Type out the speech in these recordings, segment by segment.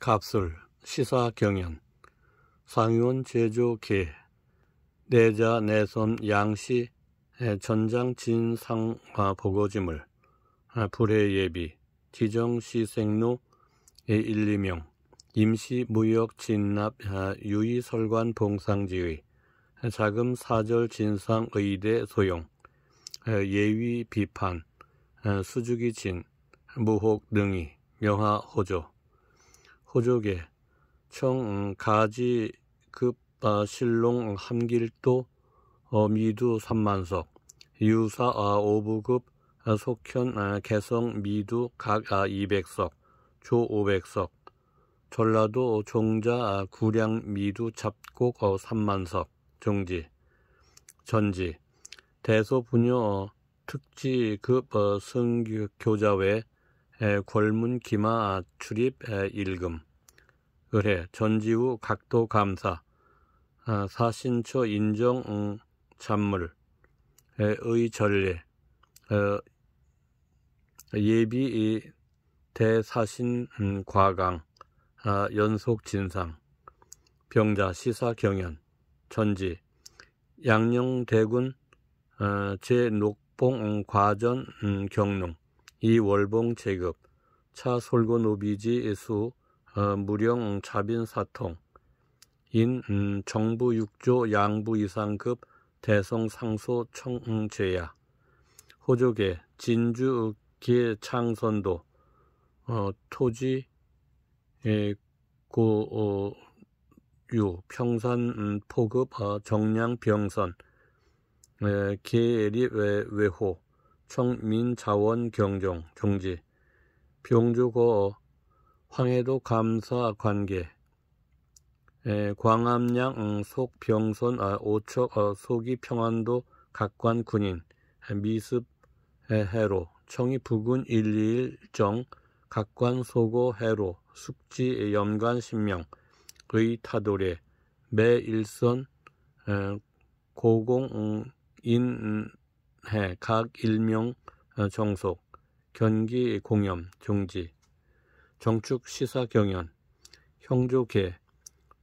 갑술, 시사 경연, 상윤 제조 개, 내자 내손 양시, 전장 진상화 보고지물, 아, 불의 예비, 지정 시생로 1, 2명, 임시 무역 진납 유의설관 봉상지의, 아, 자금 사절 진상 의대 소용, 아, 예위 비판, 수주기 진, 무혹 능이, 명화 호조, 호조계, 청, 음, 가지, 급, 아, 실롱, 음, 함길도, 어, 미두, 삼만석, 유사, 아, 오부급, 아, 속현, 아, 개성, 미두, 각, 아, 이백석, 조, 오백석, 전라도, 어, 종자, 아, 구량, 미두, 잡곡, 어, 삼만석, 정지, 전지, 대소, 분녀, 어, 특지, 급, 어, 승교, 교자회, 에, 골문, 기마, 아, 출입, 에, 일금, 의뢰 전지우 각도 감사 아, 사신초 인정 음, 찬물 의 전례 어, 예비 대사신 음, 과강 아, 연속 진상 병자 시사 경연 전지 양녕대군 어, 제녹봉 음, 과전 음, 경농 이월봉 제급 차솔고 노비지 수 어, 무령 자빈 사통 인 음, 정부 6조 양부 이상급 대성 상소 청제야 호족의 진주계 창선도 어, 토지 에, 예, 고, 어, 유 평산 음, 포급 어, 정량 병선 예, 계리 외, 외호 청민자원 경종 경지 병주고 어, 황해도 감사 관계 에, 예, 광암양 음, 속 병선 아, 오척 어, 속이 평안도 각관 군인 예, 미습 예, 해로 청이 부근 121정 각관 소고 해로 숙지 연관 신명 의 타도래 매 일선 고공 인해 음, 각 일명 어, 정속 견기 공염 종지 정축 시사 경연, 형조계,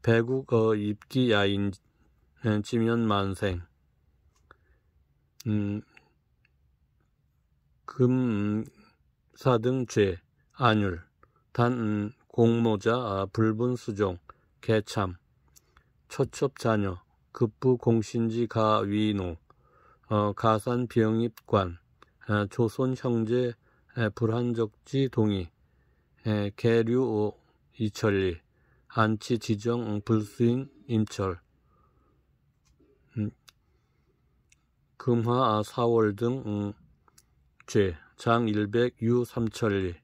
배국어 입기 야인 지면 만생, 음, 금사 등 죄, 안율, 단 음, 공모자 아, 불분수종, 개참, 처첩자녀, 급부 공신지 가위노, 어, 가산 병입관, 아, 조선 형제 불한적지 동의, 개류오 예, 이철리 안치 지정 불수인 임철 음. 금화 아, 사월 등 음, 죄, 장 100, 유3철리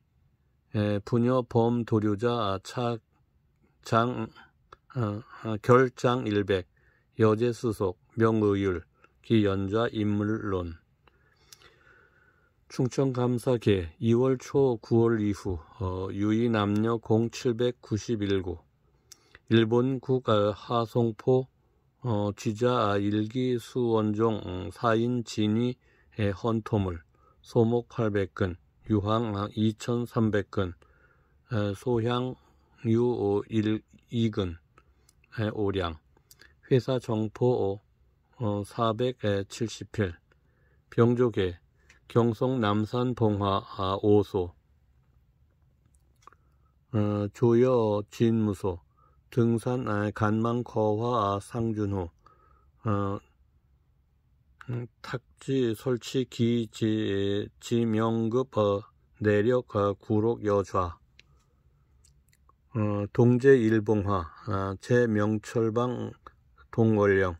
예, 부녀 범 도류자 아, 차, 장, 아, 결장 100, 여제 수속, 명의율, 기연좌 인물론. 충청감사계 2월 초 9월 이후 어, 유이 남녀 0791구 일본 국알 아, 하송포 어, 지자 아, 일기 수원종 4인 음, 진이 헌토물 소목 800근 유황 2300근 아, 소향 유 2근 오량 회사 정포 470필 어, 병조계 경성 남산 봉화 아, 5소 어, 조여 진무소 등산 아, 간망 거화 아, 상준호 어, 음, 탁지 설치 기지 지명급 어, 내력 어, 구록 여좌 어, 동제 일봉화 아, 제명철방 동월령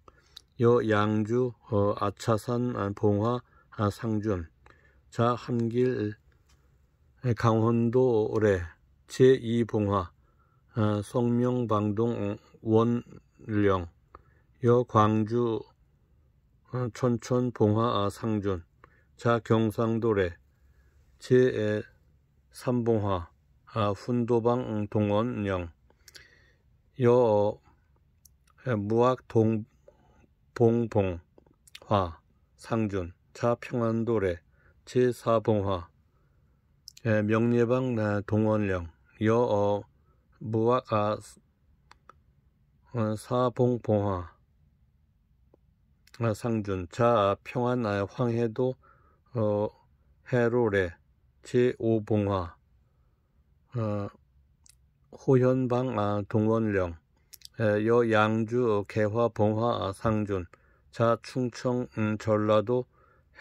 여 양주 어, 아차산 아, 봉화 아, 상준 자 한길 강원도 올해 제2봉화 송명방동 어, 원령 여 광주 어, 천천봉화 아, 상준 자 경상도래 제3봉화 아, 훈도방 동원령 여 무학 동봉봉화 상준 자 평안도래 제4봉화 예, 명예방 동원령 여어 무화가 아, 어, 사봉봉화 아, 상준 자 평안 아, 황해도 어, 해로래 제5봉화 어, 호현방 동원령 예, 여 양주 어, 개화봉화 상준 자 충청 음, 전라도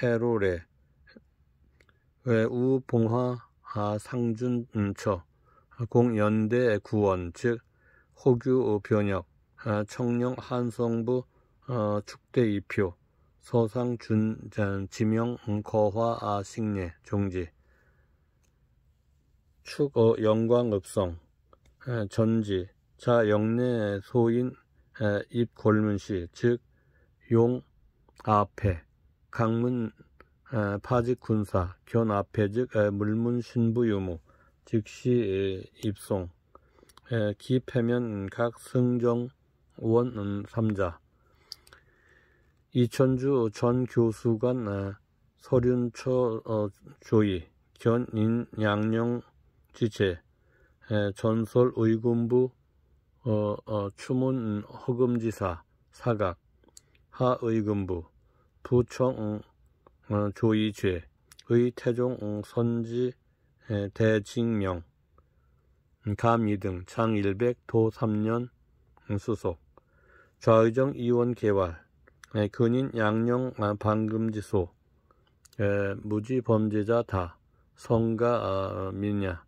해로래 외우 봉화 하 상준 은처 음, 공연대 구원 즉 호규 어, 변역 청룡 한성부 어, 축대 이표 서상 준 지명 음, 거화 아 식례 종지 축어 영광읍성 전지 자 영내 소인 입골문시 즉 용 앞에 강문 파직 군사, 견앞에즉 물문 신부 유무, 즉시 입송, 기패면 각 승정 원 3자, 음, 이천주 전 교수관 서륜초 어, 조이, 견인 양령 지체, 전설 의군부 어, 어, 추문 허금지사 사각 하의군부부총 어, 조이죄의 태종 어, 선지 대징명 음, 감이등 창일백 도 3년 음, 수속 좌의정 이원 개활 근인 양령 아, 방금지소 무지 범죄자 다 성가 아, 민야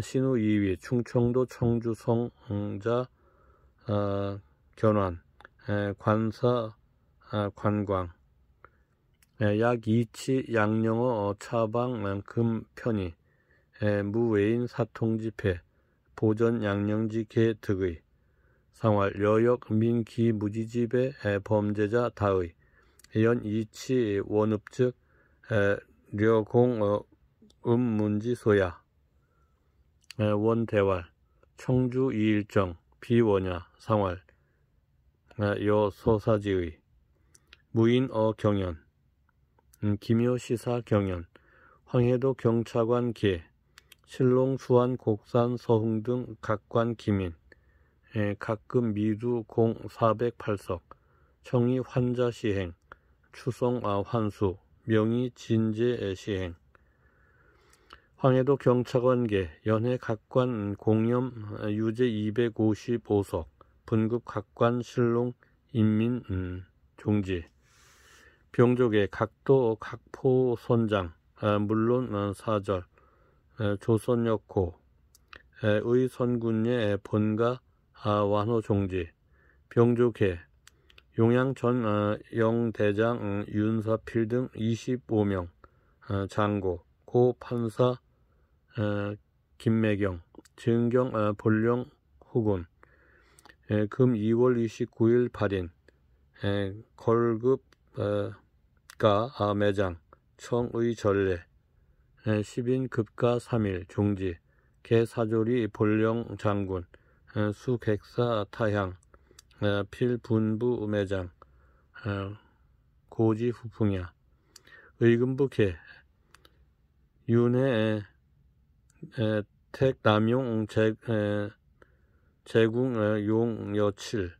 신우 2위 충청도 청주 성자 음, 아, 견환 관사 관광 예, 약2치 양령어 어, 차방 음, 금편이 예, 무외인 사통지폐 보전 양령지 개득의 상활 여역 민기 무지집의 예, 범죄자 다의 연 이치 원읍즉 려공 어, 음문지 소야 원대활 청주 이일정 비원야 상활 여소사지의 무인어 경연 음, 김효시사 경연, 황해도 경차관 기해, 신롱 수안 곡산 서흥 등 각관 기민, 에, 예, 각금 미두 공 408석, 청의 환자 시행, 추성 아 환수, 명의 진제 시행, 황해도 경차관계 연해 각관 공염 유죄 255석 분급 각관 실롱 인민 음, 종지 병족의 각도 각포 손장 아, 물론 어, 사절 조선역호 의선군의 본가 아, 완호종지 병족회 용양전 어, 영대장 음, 윤사필 등 25명 어, 장고 고 판사 김매경 증경 본령 후군 금 2월 29일 발인 걸급 급가 아매장 청의 전례 10인 급가 3일 종지 개사조리 본령 장군 네, 수객사 타향 네, 필분부 매장 고지 후풍야 의금부계 윤회 택 남용 제, 제궁 용 여칠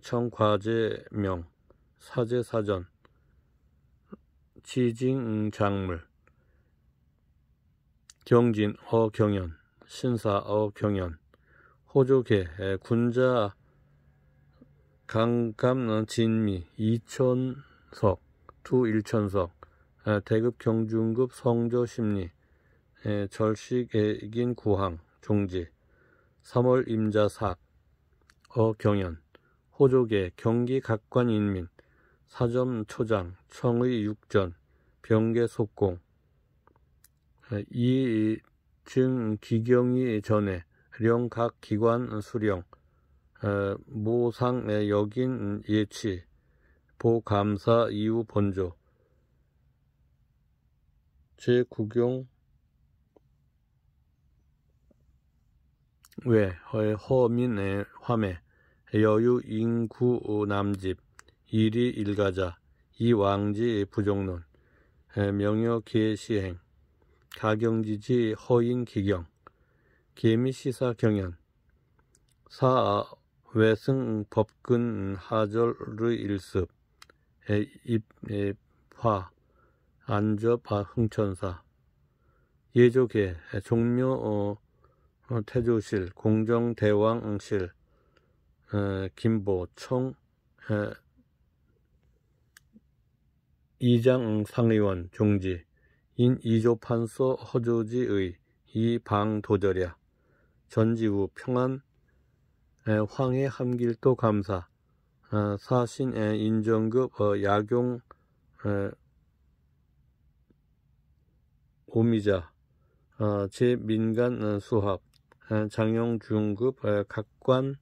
청과제명 사제사전 지징작물 경진 어경연 신사 어경연 호조계 군자 강감 어, 진미 이천석 두일천석 대급 경중급 성조심리 절식애긴 구항 종지 3월 임자삭 어경연 호조계 경기 각관인민 사점초장, 청의 육전, 병계속공, 이증 기경이 전에 령각 기관 수령, 어, 모상 의 여긴 예치, 보감사 이후 본조, 제구경 외 허민 의 화매 여유 인구 남집 일이 일가자 이 왕지 부족론 명여 기시행 가경지지 허인 기경 개미시사 경연 사 외승 법근 하절의 일습 입화 안접하 흥천사 예조계 종묘 어, 어, 태조실 공정대왕실 에, 김보 총 에, 이장 상의원 종지 인 이조판서 허조지의 이방도절야 전지우 평안 황해 함길도 감사 아, 사신 인정급 어, 야경 오미자 아, 제민간 어, 수합 장영 중급 각관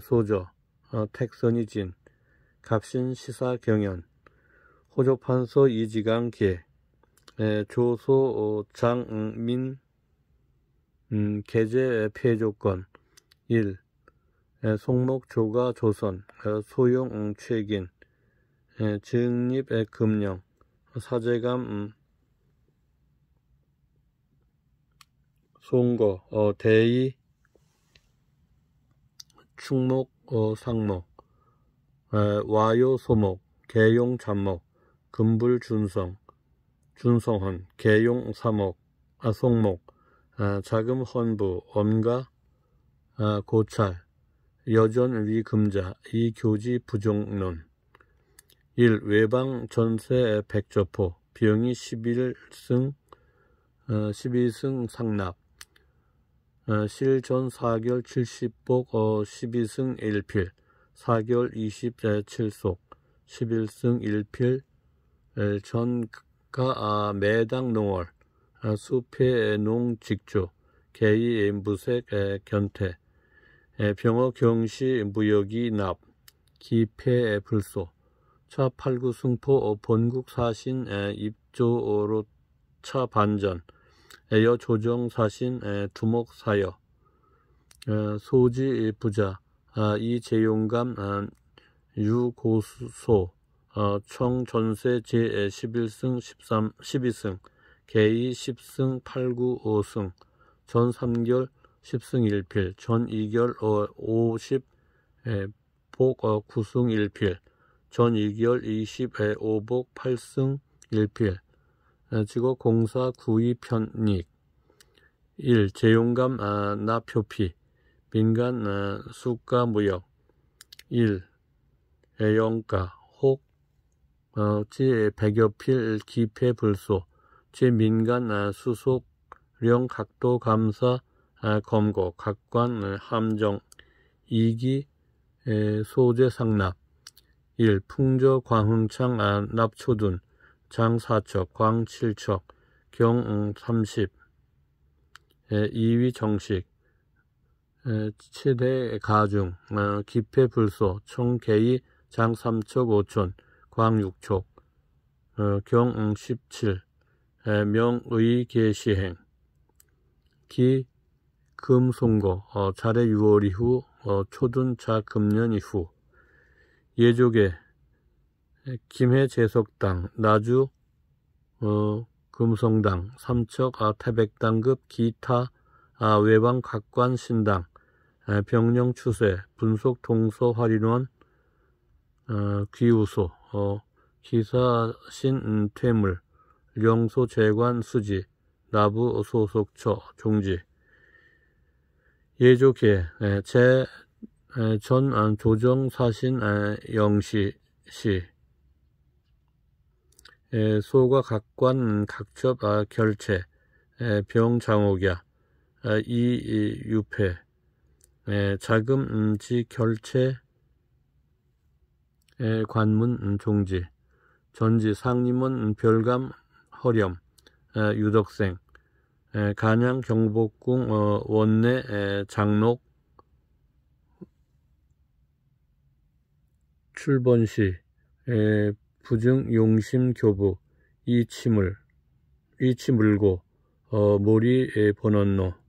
소저 어, 택선이 진 갑신 시사 경연 호조판서 이지강 계 조소 어, 장민 음, 음, 계제 폐조건 1. 송목 조가 조선 소용 음, 최긴 증립 금령 사제감 음. 송거 어, 대의 충목 어, 상목 와요 소목 개용 잡목 금불준성, 준성헌, 개용사목, 아, 송목, 아, 자금헌부, 엄가, 아, 고찰, 여전위금자, 이교지부정론 1. 외방 전세 백조포, 비용이 11승, 어, 12승 상납, 어, 실전 4결 70복, 어, 12승 1필, 4결 27속, 11승 1필, 예, 전가 아, 매당 농월 수폐 아, 농직조 개의 부색 견태 병어 경시 무역이 납 기폐 불소 차 팔구 승포 어, 본국 사신 입조로 차 반전 에어 조정 사신 두목 사여 소지 부자 아, 이재용감 유고소 어, 총 전세 제11승 13, 12승, 개이 10승 8 9, 5승, 전 3결 10승 1필, 전 2결 50, 어, 에, 복 어, 9승 1필, 전 2결 20, 에, 5복 8승 1필, 어, 지고 공사 9위 편익, 1. 재용감 아, 나표피, 민간 아, 수가 무역, 1. 애용가 어, 제 백여필 기폐 불소, 제 민간 아, 수속 령 각도 감사 아, 검거 각관 아, 함정 이기 소재 상납 1. 풍조 광흥창 아, 납초둔 장사척 광칠척 경 30. 음, 2위 정식 최대 가중 어, 기폐 불소 총계의 장3척5촌 광육촉 어, 경응 17, 에, 명의 계시행, 기, 금 송거, 어, 자례 6월 이후, 어, 초둔 자 금년 이후, 예조계, 김해 제석당, 나주, 어, 금성당, 삼척, 아, 태백당급, 기타, 아, 외방 각관 신당, 병령 추세, 분석 동서 활인원, 어, 귀우소, 어, 기사신 은퇴물, 영소 재관 수지, 나부 소속처 종지, 예조계, 제, 전 아, 조정 사신 예, 영시 시, 소가 각관 각첩 아, 결체, 병장옥야, 아, 이, 이 유패, 자금 음, 지 결체 관문 음, 종지, 전지 상림은 음, 별감 허렴, 유덕생, 간양 경복궁 어, 원내 장록 출번시 부증 용심 교부 이치물 이치물고 어, 모리 번원노